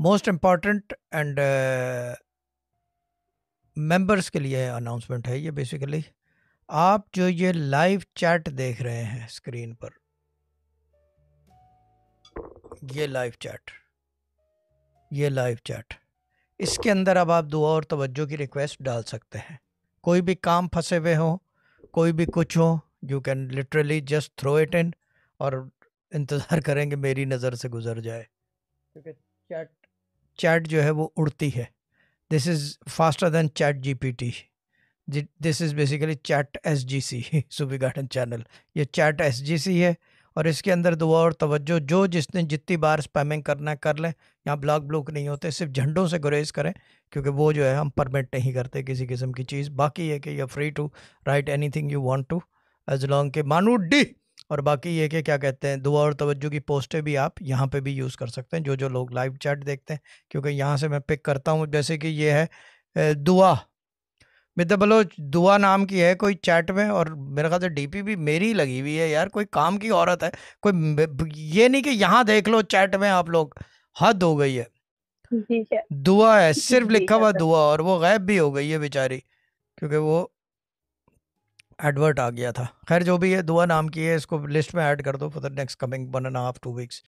most important and members के लिए announcement है ये बेसिकली आप जो ये लाइव चैट देख रहे हैं स्क्रीन पर ये लाइव चैट ये लाइव चैट इसके अंदर अब आप दुआ और तवज्जो की रिक्वेस्ट डाल सकते हैं कोई भी काम फंसे हुए हो कोई भी कुछ हो you can literally just throw it in और इंतज़ार करेंगे मेरी नज़र से गुजर जाए क्योंकि चैट चैट जो है वो उड़ती है this is faster than chat T this is basically chat S G C सूबी गार्डन चैनल ये चैट एस जी सी है और इसके अंदर दुआ और तवज्जो जो जिसने जितनी बार स्पैमिंग करना कर लें यहाँ ब्लॉक ब्लॉक नहीं होते सिर्फ झंडों से गुरेज करें क्योंकि वो जो है हम परमिट नहीं करते किसी किस्म की चीज़ बाकी है कि you free to write anything you want to as long के मानू डी और बाकी ये कि क्या कहते हैं दुआ और तवज्जो की पोस्टें भी आप यहाँ पे भी यूज़ कर सकते हैं जो जो लोग लाइव चैट देखते हैं क्योंकि यहाँ से मैं पिक करता हूँ जैसे कि ये है दुआ मित्र बलोच दुआ नाम की है कोई चैट में और मेरे ख्याल से डीपी भी मेरी ही लगी हुई है यार कोई काम की औरत है कोई ये नहीं कि यहाँ देख लो चैट में आप लोग हद हो गई है दुआ है सिर्फ लिखा हुआ दुआ और वो गायब भी हो गई है बेचारी क्योंकि वो एडवर्ट आ गया था खैर जो भी है दुआ नाम की है इसको लिस्ट में ऐड कर दो for the next coming one and half two weeks